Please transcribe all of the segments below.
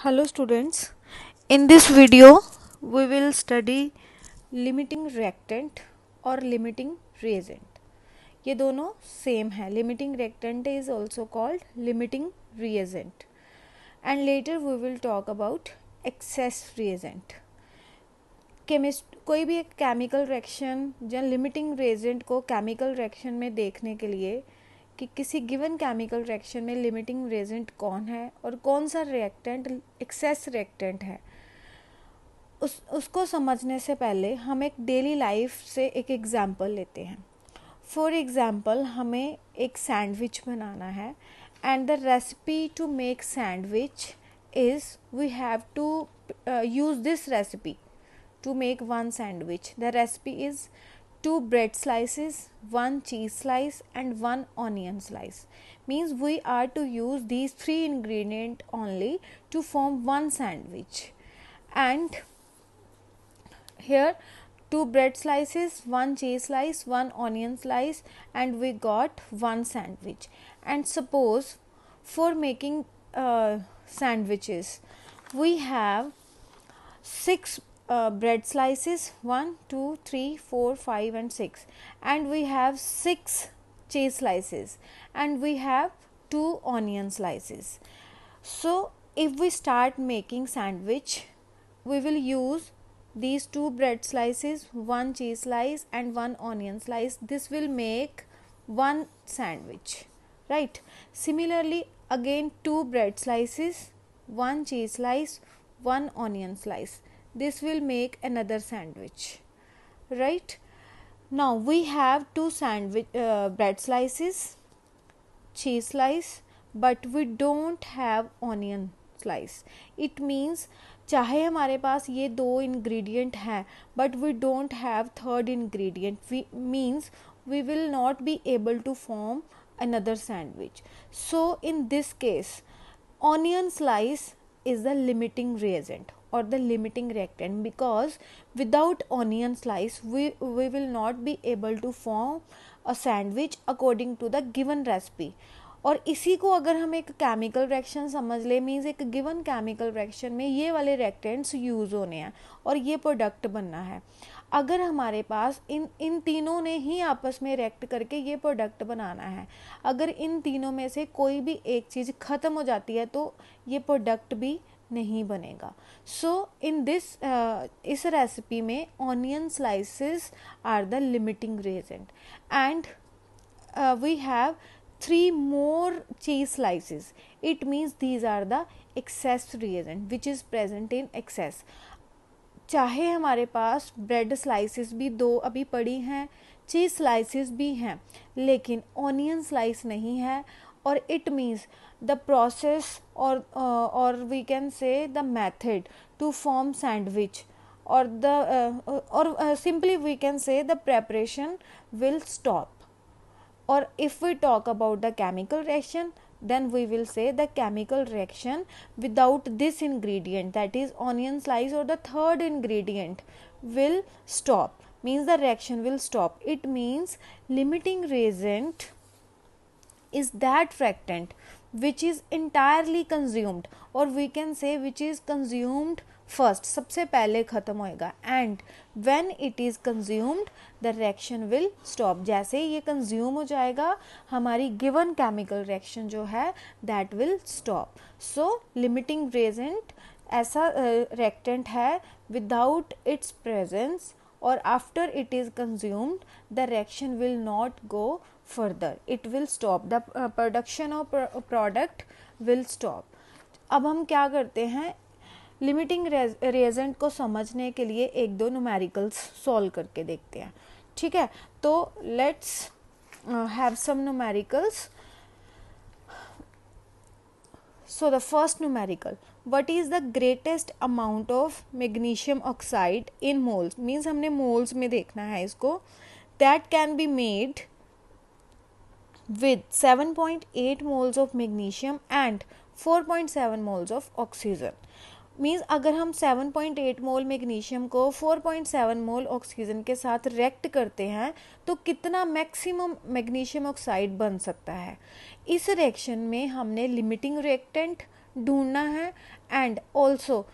hello students in this video we will study limiting reactant or limiting reagent ये दोनों same है limiting reactant is also called limiting reagent and later we will talk about excess reagent chemist कोई भी एक chemical reaction या limiting reagent को chemical reaction में देखने के लिए कि किसी गिवन केमिकल रिएक्शन में लिमिटिंग रेजेंट कौन है और कौन सा रिएक्टेंट एक्सेस रिएक्टेंट है उस उसको समझने से पहले हम एक डेली लाइफ से एक एग्ज़ाम्पल लेते हैं फॉर एग्ज़ाम्पल हमें एक सैंडविच बनाना है and the recipe to make sandwich is we have to use this recipe to make one sandwich the recipe is two bread slices, one cheese slice, and one onion slice. Means we are to use these three ingredient only to form one sandwich. And here, two bread slices, one cheese slice, one onion slice, and we got one sandwich. And suppose for making uh, sandwiches, we have six uh, bread slices 1 2 3 4 5 and 6 and we have 6 cheese slices and we have 2 onion slices so if we start making sandwich we will use these two bread slices one cheese slice and one onion slice this will make one sandwich right similarly again two bread slices one cheese slice one onion slice this will make another sandwich right now we have two sandwich uh, bread slices cheese slice but we don't have onion slice it means चाहे हमारे पास ये दो ingredient हैं but we don't have third ingredient means we will not be able to form another sandwich so in this case onion slice is the limiting reagent or the limiting reactant because without onion slice we, we will not be able to form a sandwich according to the given recipe और इसी को अगर हम एक chemical reaction समझ ले means एक given chemical reaction में ये वाले रिएक्टेंट्स यूज़ होने हैं और ये प्रोडक्ट बनना है अगर हमारे पास इन इन तीनों ने ही आपस में रिएक्ट करके ये प्रोडक्ट बनाना है अगर इन तीनों में से कोई भी एक चीज़ ख़त्म हो जाती है तो ये प्रोडक्ट भी नहीं बनेगा सो इन दिस इस रेसिपी में onion slices are the limiting reagent and we have three more cheese slices it means these are the excess reagent which is present in excess चाहे हमारे पास ब्रेड स्लाइसेस भी दो अभी पड़ी हैं चीज़ slices भी हैं लेकिन ऑनियन स्लाइस नहीं है और it means the process or uh, or we can say the method to form sandwich or the uh, or uh, simply we can say the preparation will stop or if we talk about the chemical reaction then we will say the chemical reaction without this ingredient that is onion slice or the third ingredient will stop means the reaction will stop it means limiting reagent is that reactant which is entirely consumed और we can say which is consumed first सबसे पहले ख़त्म होएगा and when it is consumed the reaction will stop जैसे ये consume हो जाएगा हमारी गिवन केमिकल रिएक्शन जो है that will stop so limiting reagent ऐसा रिएक्टेंट uh, है विदाउट इट्स प्रेजेंस और after it is consumed the reaction will not go further it will stop the production of product will stop अब हम क्या करते हैं लिमिटिंग रेजेंट को समझने के लिए एक दो नुमेरिकल्स सॉल्व करके देखते हैं ठीक है तो let's have some numericals so the first numerical what is the greatest amount of magnesium oxide in moles means हमने मोल्स में देखना है इसको that can be made with 7.8 moles of magnesium and 4.7 moles of oxygen means अगर हम 7.8 मोल magnesium को 4.7 मोल oxygen के साथ रिएक्ट करते हैं तो कितना मैक्सिमम मैग्नीशियम ऑक्साइड बन सकता है इस रिएक्शन में हमने लिमिटिंग रिएक्टेंट ढूंढना है and also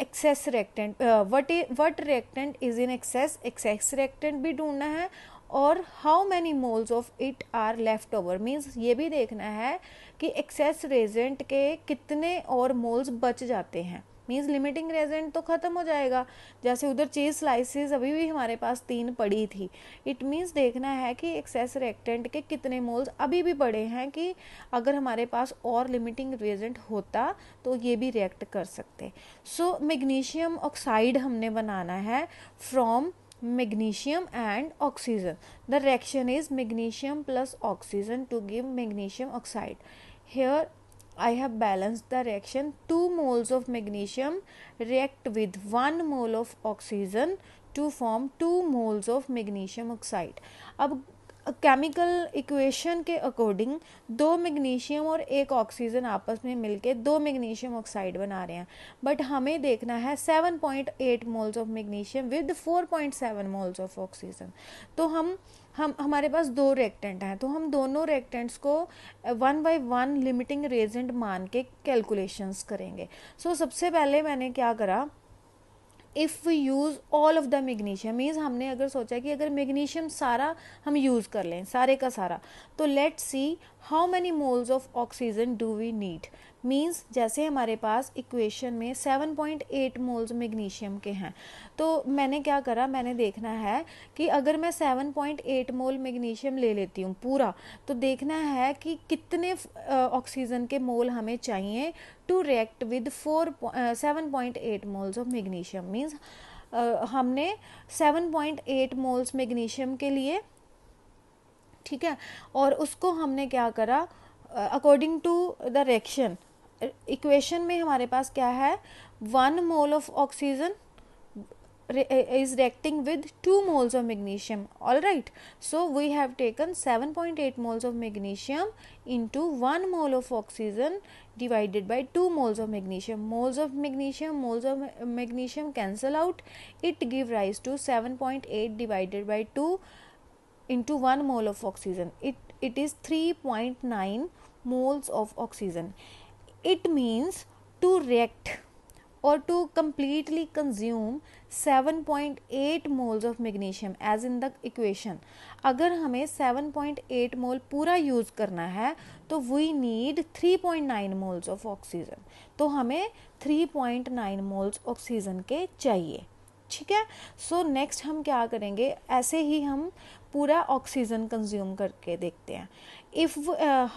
excess reactant what what reactant is in excess excess reactant भी ढूंढना है और how many moles of it are left over means ये भी देखना है कि एक्सेस रेजेंट के कितने और मोल्स बच जाते हैं मीन्स लिमिटिंग रेजेंट तो ख़त्म हो जाएगा जैसे उधर चीज़ स्लाइसिस अभी भी हमारे पास तीन पड़ी थी इट मीन्स देखना है कि एक्सेस रेक्टेंट के कितने मोल्स अभी भी पड़े हैं कि अगर हमारे पास और लिमिटिंग रेजेंट होता तो ये भी रिएक्ट कर सकते सो मैग्नीशियम ऑक्साइड हमने बनाना है from magnesium and oxygen the reaction is magnesium plus oxygen to give magnesium oxide here i have balanced the reaction 2 moles of magnesium react with 1 mole of oxygen to form 2 moles of magnesium oxide अब chemical equation के according दो magnesium और एक oxygen आपस में मिलके दो magnesium oxide बना रहे हैं बट हमें देखना है 7.8 moles of magnesium with 4.7 moles of oxygen तो हम हम हमारे पास दो रिएक्टेंट हैं तो हम दोनों रिएक्टेंट्स को one by one limiting reagent मान के कैलकुलेशंस करेंगे सो so, सबसे पहले मैंने क्या करा if we use all of the magnesium means हमने अगर सोचा कि अगर मैग्नीशियम सारा हम यूज़ कर लें सारे का सारा तो let see how many moles of oxygen do we need means जैसे हमारे पास इक्वेशन में 7.8 मोल्स मैग्नीशियम के हैं तो मैंने क्या करा मैंने देखना है कि अगर मैं 7.8 मोल मैग्नीशियम ले लेती हूँ पूरा तो देखना है कि कितने ऑक्सीजन के मोल हमें चाहिए to react with four seven point eight moles of magnesium means हमने 7.8 मोल्स मैग्नीशियम के लिए ठीक है और उसको हमने क्या करा according to the reaction equation में हमारे पास क्या है one mole of oxygen is reacting with two moles of magnesium all right so we have taken seven point eight moles of magnesium into one mole of oxygen divided by two moles of magnesium moles of magnesium moles of magnesium cancel out it give rise to seven point eight divided by two into one mole of oxygen it it is three point nine moles of oxygen it means to react और to completely consume 7.8 moles of magnesium as in the equation अगर हमें 7.8 mole पूरा use करना है तो we need 3.9 moles of oxygen तो हमें 3.9 moles oxygen के चाहिए ठीक है सो so नेक्स्ट हम क्या करेंगे ऐसे ही हम पूरा ऑक्सीजन कंज्यूम करके देखते हैं if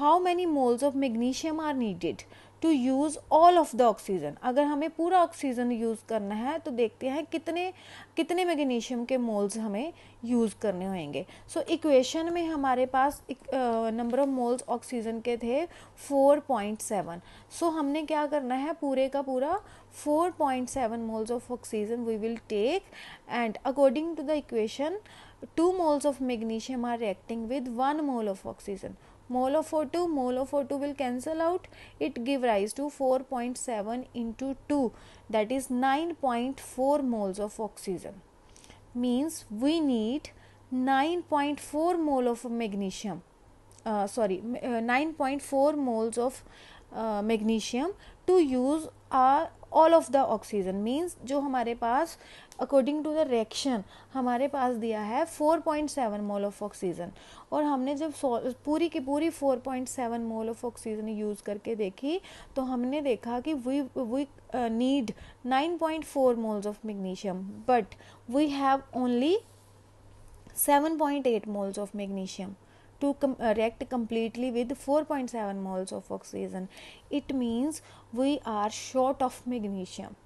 how many moles of magnesium are needed to use all of the oxygen अगर हमें पूरा ऑक्सीजन यूज़ करना है तो देखते हैं कितने कितने मैग्नीशियम के मोल्स हमें यूज़ करने होंगे सो so, इक्वेशन में हमारे पास नंबर ऑफ मोल्स ऑक्सीजन के थे 4.7 सो हमने क्या करना है पूरे का पूरा 4.7 moles of oxygen we will take and according to the equation two moles of magnesium are reacting with one mole of oxygen mole of O2 mole of O2 will cancel out it give rise to 4.7 into 2 that is 9.4 moles of oxygen means we need 9.4 mole of magnesium uh, sorry uh, 9.4 moles of uh, magnesium to use our all of the oxygen means जो हमारे पास according to the reaction हमारे पास दिया है 4.7 मोल of oxygen और हमने जब पूरी की पूरी 4.7 मोल ऑफ ऑक्सीजन यूज़ करके देखी तो हमने देखा कि we we need 9.4 moles of magnesium but we have only 7.8 moles of magnesium to com- uh, react completely with 4.7 moles of oxygen it means we are short of magnesium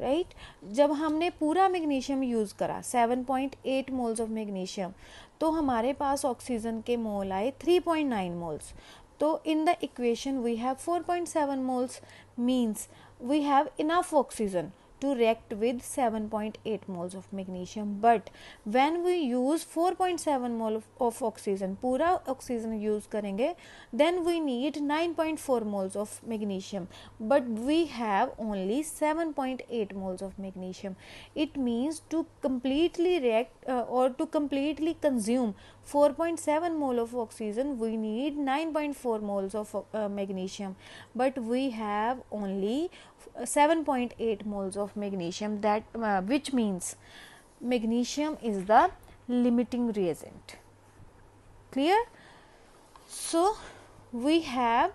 right right? जब हमने पूरा magnesium use करा 7.8 moles of magnesium तो हमारे पास oxygen के मोल आए 3.9 moles तो in the equation we have 4.7 moles means we have enough oxygen to react with 7.8 moles of magnesium but when we use 4.7 mole of, of oxygen pura oxygen use karenge then we need 9.4 moles of magnesium but we have only 7.8 moles of magnesium it means to completely react uh, or to completely consume 4.7 mole of oxygen we need 9.4 moles of uh, magnesium but we have only uh, 7.8 moles of magnesium that uh, which means magnesium is the limiting reagent clear so we have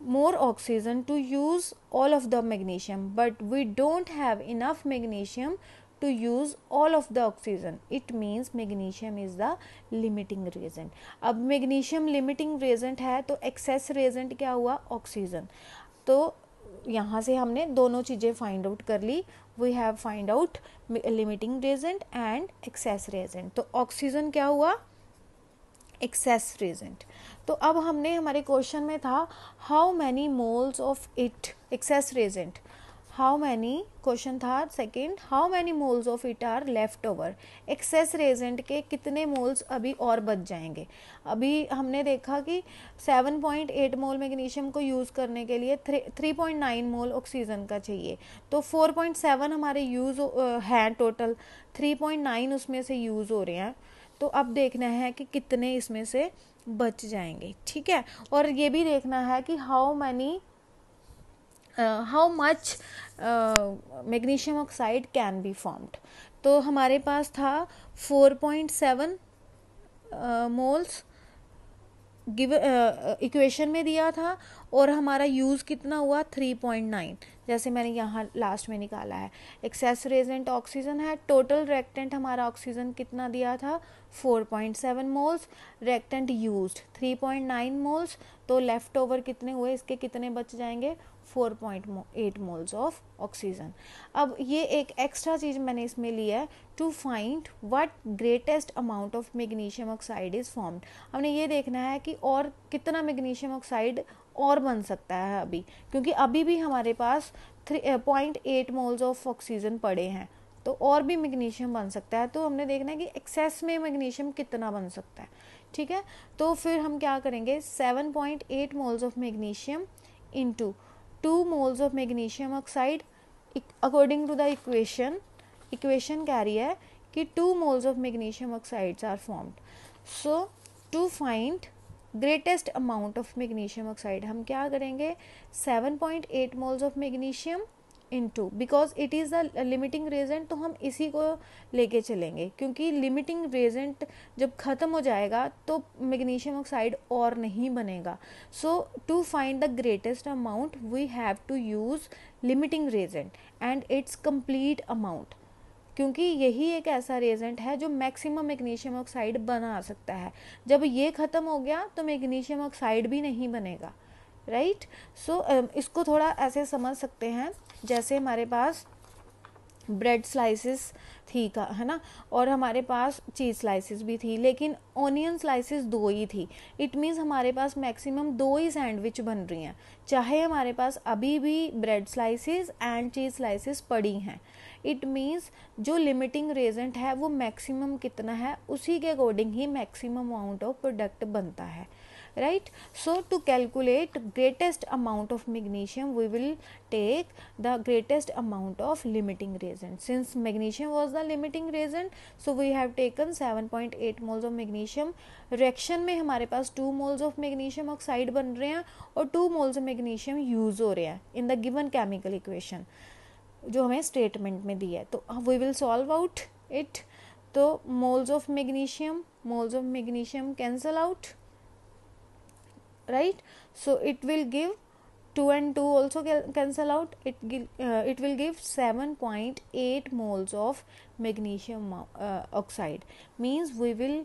more oxygen to use all of the magnesium but we don't have enough magnesium to use all of the oxygen it means magnesium is the limiting reagent अब magnesium limiting reagent है तो excess reagent क्या हुआ oxygen तो यहाँ से हमने दोनों चीज़ें फाइंड आउट कर ली we have find out limiting reagent and excess reagent तो ऑक्सीजन क्या हुआ एक्सेस रेजेंट तो अब हमने हमारे क्वेश्चन में था how many moles of it excess reagent how many question था second how many moles of it are left over excess reagent के कितने मोल्स अभी और बच जाएंगे अभी हमने देखा कि 7.8 मोल मैग्नीशियम को यूज़ करने के लिए 3.9 मोल ऑक्सीजन का चाहिए तो 4.7 हमारे यूज़ हैं टोटल 3.9 उसमें से यूज़ हो रहे हैं तो अब देखना है कि कितने इसमें से बच जाएंगे ठीक है और ये भी देखना है कि how many uh, how much magnesium oxide can be formed तो हमारे पास था 4.7 मोल्स गिव इक्वेशन में दिया था और हमारा यूज़ कितना हुआ 3.9 जैसे मैंने यहाँ लास्ट में निकाला है एक्सेस रेजेंट ऑक्सीजन है टोटल रेक्टेंट हमारा ऑक्सीजन कितना दिया था 4.7 मोल्स रेक्टेंट यूज्ड 3.9 मोल्स तो लेफ़्ट ओवर कितने हुए इसके कितने बच जाएंगे 4.8 मोल्स ऑफ ऑक्सीजन अब ये एक एक्स्ट्रा चीज़ मैंने इसमें लिया है to find what greatest amount of magnesium oxide is formed हमने ये देखना है कि और कितना मैग्नीशियम ऑक्साइड और बन सकता है अभी क्योंकि अभी भी हमारे पास three point eight moles of oxygen पड़े हैं तो और भी मैग्नीशियम बन सकता है तो हमने देखना है कि एक्सेस में मैग्नीशियम कितना बन सकता है ठीक है तो फिर हम क्या करेंगे seven point eight moles of magnesium into two moles of magnesium oxide according to the equation equation कह रही है कि two moles of magnesium oxides are formed so to find greatest amount of magnesium oxide हम क्या करेंगे seven point eight moles of magnesium into because it is the limiting reagent तो हम इसी को लेके चलेंगे क्योंकि लिमिटिंग रेजेंट जब ख़त्म हो जाएगा तो मैग्नीशियम ऑक्साइड और नहीं बनेगा so to find the greatest amount we have to use limiting reagent and its complete amount क्योंकि यही एक ऐसा रेजेंट है जो मैक्सिमम मैग्नीशियम ऑक्साइड बना सकता है जब ये ख़त्म हो गया तो मैग्नीशियम ऑक्साइड भी नहीं बनेगा राइट सो so, um, इसको थोड़ा ऐसे समझ सकते हैं जैसे हमारे पास ब्रेड स्लाइसेस थी का है ना और हमारे पास चीज़ स्लाइसेस भी थी लेकिन ऑनियन स्लाइसेस दो ही थी इट मीन्स हमारे पास मैक्सिमम दो ही सैंडविच बन रही हैं चाहे हमारे पास अभी भी bread slices and cheese slices पड़ी हैं इट मीन्स जो लिमिटिंग रेजेंट है वो मैक्सिमम कितना है उसी के अकॉर्डिंग ही मैक्सिमम अमाउंट ऑफ प्रोडक्ट बनता है right so to calculate greatest amount of magnesium we will take the greatest amount of limiting reagent since magnesium was the limiting reagent so we have taken seven point eight moles of magnesium reaction में हमारे पास two moles of magnesium oxide बन रहे हैं और two moles of magnesium use हो रहे हैं in the given chemical equation जो हमें स्टेटमेंट में दी है तो we will solve out it तो moles of magnesium moles of magnesium cancel out right so it will give two and two also cancel out it it will give seven point eight moles of magnesium oxide means we will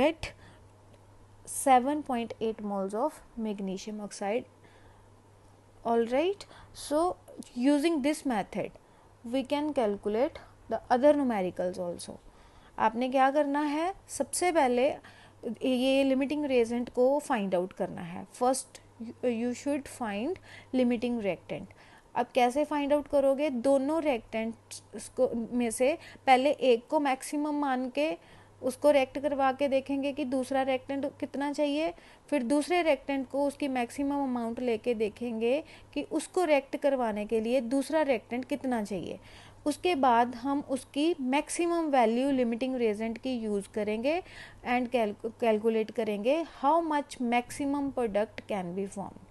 get seven point eight moles of magnesium oxide all right so using this method we can calculate the other numericals also आपने क्या करना है सबसे पहले ये limiting reagent को find out करना है first you should find limiting reactant अब कैसे फाइंड आउट करोगे दोनों रिएक्टेंट्स को में से पहले एक को मैक्सिमम मान के उसको रेक्ट करवा के देखेंगे कि दूसरा रेक्टेंट कितना चाहिए फिर दूसरे रेक्टेंट को उसकी मैक्सिमम अमाउंट लेके देखेंगे कि उसको रेक्ट करवाने के लिए दूसरा रेक्टेंट कितना चाहिए उसके बाद हम उसकी मैक्सिमम वैल्यू लिमिटिंग रेजेंट की यूज़ करेंगे एंड कैलकुलेट करेंगे how much maximum product can be form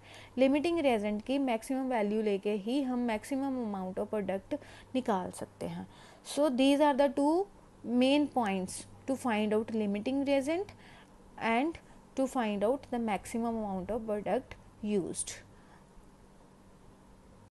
limiting reagent की मैक्सिमम वैल्यू लेके ही हम मैक्सिमम अमाउंट ऑफ प्रोडक्ट निकाल सकते हैं so these are the two main points to find out limiting reagent and to find out the maximum amount of product used.